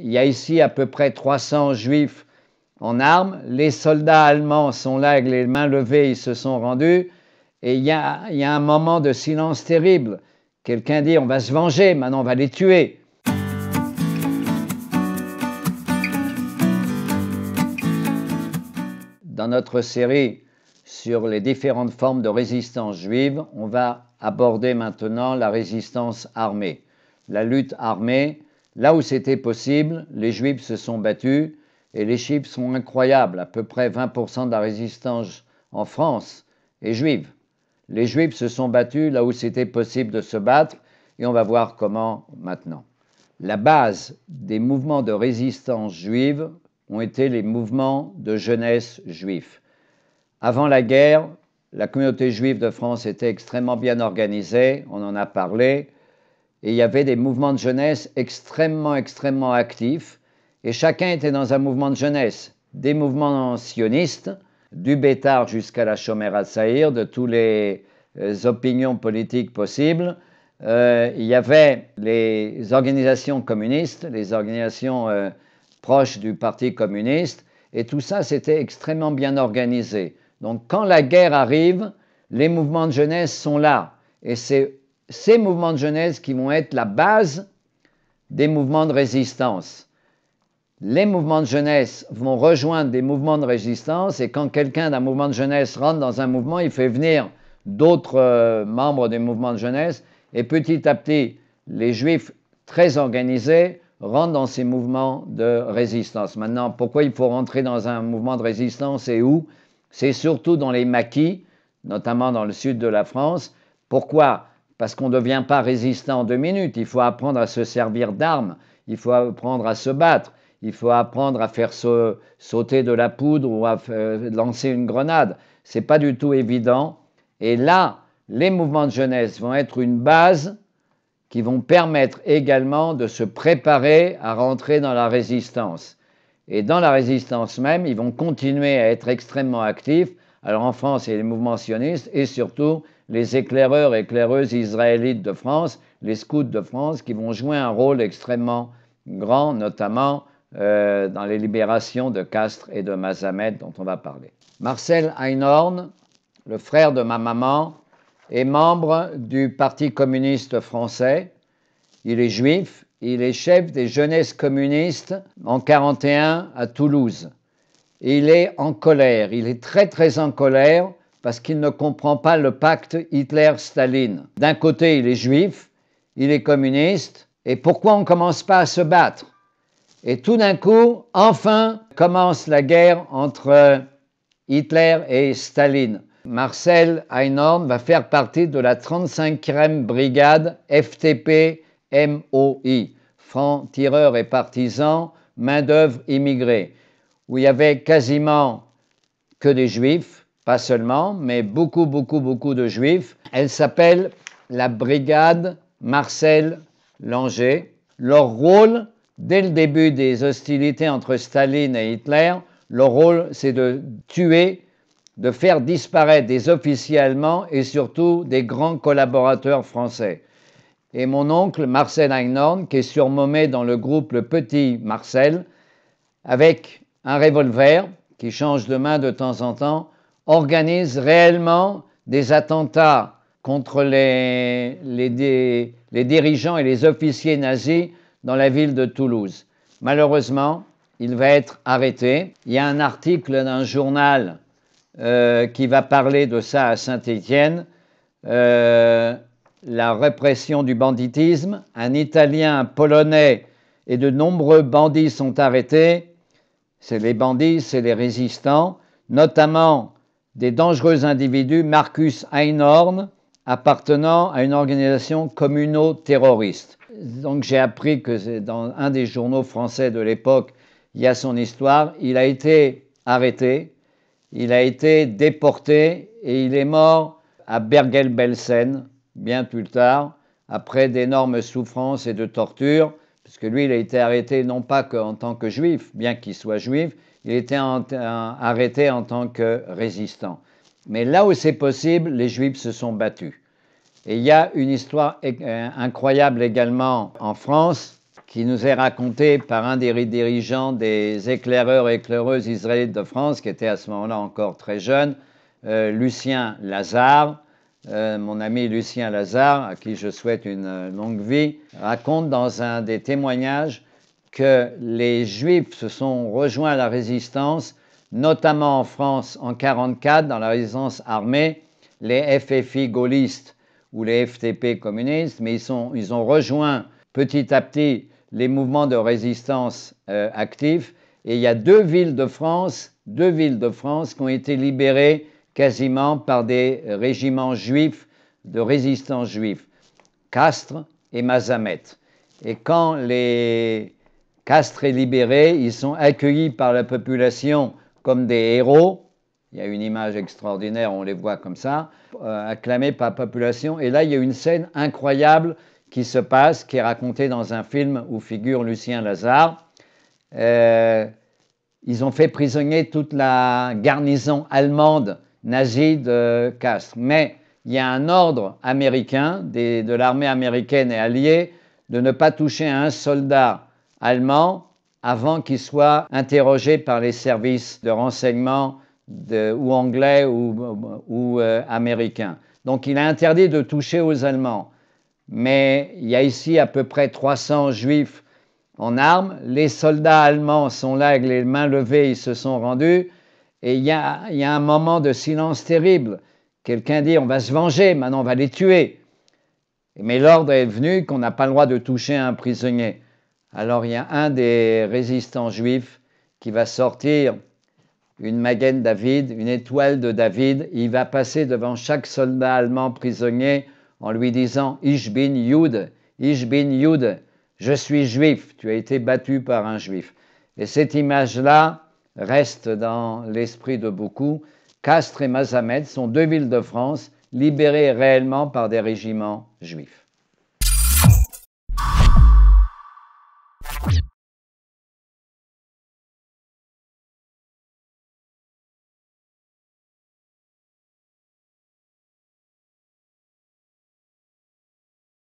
Il y a ici à peu près 300 juifs en armes. Les soldats allemands sont là avec les mains levées, ils se sont rendus. Et il y a, un moment de silence terrible. Quelqu'un dit, on va se venger, maintenant on va les tuer. Dans notre série sur les différentes formes de résistance juive, on va aborder maintenant la résistance armée. La lutte armée, Là où c'était possible, les Juifs se sont battus et les chiffres sont incroyables. À peu près 20% de la résistance en France est juive. Les Juifs se sont battus là où c'était possible de se battre et on va voir comment maintenant. La base des mouvements de résistance juive ont été les mouvements de jeunesse juive. Avant la guerre, la communauté juive de France était extrêmement bien organisée, on en a parlé. Et il y avait des mouvements de jeunesse extrêmement, extrêmement actifs. Et chacun était dans un mouvement de jeunesse. Des mouvements sionistes, du Bétard jusqu'à la Chomère al-Saïr, de toutes les euh, opinions politiques possibles. Euh, il y avait les organisations communistes, les organisations euh, proches du Parti communiste, et tout ça, c'était extrêmement bien organisé. Donc quand la guerre arrive, les mouvements de jeunesse sont là, et c'est ces mouvements de jeunesse qui vont être la base des mouvements de résistance. Les mouvements de jeunesse vont rejoindre des mouvements de résistance et quand quelqu'un d'un mouvement de jeunesse rentre dans un mouvement, il fait venir d'autres euh, membres des mouvements de jeunesse et petit à petit, les juifs très organisés rentrent dans ces mouvements de résistance. Maintenant, pourquoi il faut rentrer dans un mouvement de résistance et où C'est surtout dans les maquis, notamment dans le sud de la France. Pourquoi parce qu'on ne devient pas résistant en deux minutes. Il faut apprendre à se servir d'armes, il faut apprendre à se battre, il faut apprendre à faire sauter de la poudre ou à euh, lancer une grenade. Ce n'est pas du tout évident. Et là, les mouvements de jeunesse vont être une base qui vont permettre également de se préparer à rentrer dans la résistance. Et dans la résistance même, ils vont continuer à être extrêmement actifs. Alors en France, il y a les mouvements sionistes et surtout, les éclaireurs et éclaireuses israélites de France, les scouts de France, qui vont jouer un rôle extrêmement grand, notamment euh, dans les libérations de Castres et de Mazamet, dont on va parler. Marcel Einhorn, le frère de ma maman, est membre du Parti communiste français. Il est juif, il est chef des jeunesses communistes en 41 à Toulouse. Il est en colère, il est très très en colère parce qu'il ne comprend pas le pacte Hitler-Staline. D'un côté, il est juif, il est communiste, et pourquoi on ne commence pas à se battre Et tout d'un coup, enfin, commence la guerre entre Hitler et Staline. Marcel Einhorn va faire partie de la 35e brigade FTP-MOI, francs-tireurs et partisans, main-d'œuvre immigrée, où il y avait quasiment que des juifs, pas seulement, mais beaucoup, beaucoup, beaucoup de juifs. Elle s'appelle la brigade Marcel Langer. Leur rôle, dès le début des hostilités entre Staline et Hitler, leur rôle, c'est de tuer, de faire disparaître des officiers allemands et surtout des grands collaborateurs français. Et mon oncle, Marcel Einhorn, qui est surnommé dans le groupe le Petit Marcel, avec un revolver qui change de main de temps en temps, Organise réellement des attentats contre les, les, dirigeants et les officiers nazis dans la ville de Toulouse. Malheureusement, il va être arrêté. Il y a un article d'un journal euh, qui va parler de ça à Saint-Étienne. Euh, la répression du banditisme. Un Italien, un Polonais et de nombreux bandits sont arrêtés. C'est les bandits, c'est les résistants, notamment des dangereux individus Marcus Einhorn appartenant à une organisation communo-terroriste. Donc j'ai appris que dans un des journaux français de l'époque, il y a son histoire. Il a été arrêté, il a été déporté et il est mort à bergel belsen bien plus tard, après d'énormes souffrances et de tortures, puisque lui, il a été arrêté non pas qu'en tant que juif, bien qu'il soit juif, il était arrêté en tant que résistant. Mais là où c'est possible, les Juifs se sont battus. Et il y a une histoire euh, incroyable également en France qui nous est racontée par un des dirigeants des éclaireurs et éclaireuses israélites de France, qui était à ce moment-là encore très jeune, euh, Lucien Lazare. Euh, mon ami Lucien Lazare, à qui je souhaite une longue vie, raconte dans un des témoignages que les Juifs se sont rejoints à la résistance, notamment en France en 1944, dans la résistance armée, les FFI gaullistes ou les FTP communistes, mais ils, ont rejoint petit à petit les mouvements de résistance euh, actifs. Et il y a deux villes de France, deux villes de France qui ont été libérées quasiment par des régiments juifs, de résistance juifs, Castres et Mazamet. Et quand les Castres est libéré, ils sont accueillis par la population comme des héros. Il y a une image extraordinaire, on les voit comme ça, euh, acclamés par la population. Et là, il y a une scène incroyable qui se passe, qui est racontée dans un film où figure Lucien Lazare. Euh, ils ont fait prisonnier toute la garnison allemande nazie de Castres. Mais il y a un ordre américain, de l'armée américaine et alliée, de ne pas toucher à un soldat allemand avant qu'ils soient interrogé par les services de renseignement ou anglais ou, ou euh, américains. Donc il a interdit de toucher aux Allemands. Mais il y a ici à peu près 300 juifs en armes. Les soldats allemands sont là avec les mains levées, ils se sont rendus. Et il y a, il y a un moment de silence terrible. Quelqu'un dit, on va se venger, maintenant on va les tuer. Mais l'ordre est venu qu'on n'a pas le droit de toucher un prisonnier. Alors il y a un des résistants juifs qui va sortir une magaine David, une étoile de David. Il va passer devant chaque soldat allemand prisonnier en lui disant Ich bin Jude, Ich bin Jude, je suis juif, tu as été battu par un juif. Et cette image-là reste dans l'esprit de beaucoup. Castres et Mazamet sont deux villes de France libérées réellement par des régiments juifs.